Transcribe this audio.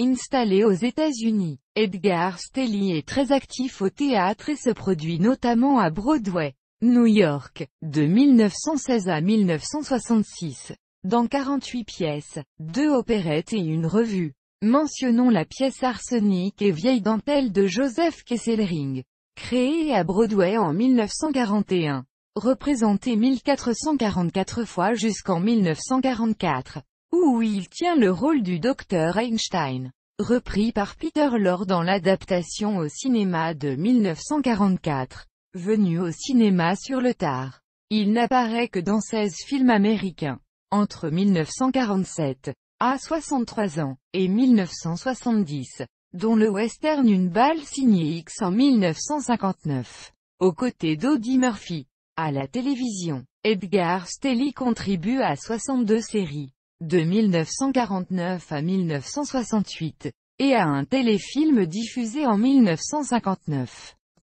Installé aux États-Unis, Edgar Stelly est très actif au théâtre et se produit notamment à Broadway, New York, de 1916 à 1966, dans 48 pièces, deux opérettes et une revue. Mentionnons la pièce Arsenic et Vieille dentelle de Joseph Kesselring, créée à Broadway en 1941, représentée 1444 fois jusqu'en 1944 où il tient le rôle du docteur Einstein, repris par Peter Lorre dans l'adaptation au cinéma de 1944, venu au cinéma sur le tard. Il n'apparaît que dans 16 films américains, entre 1947, à 63 ans, et 1970, dont le western Une balle signée X en 1959, aux côtés d'Audie Murphy. À la télévision, Edgar Stelly contribue à 62 séries, de 1949 à 1968, et à un téléfilm diffusé en 1959.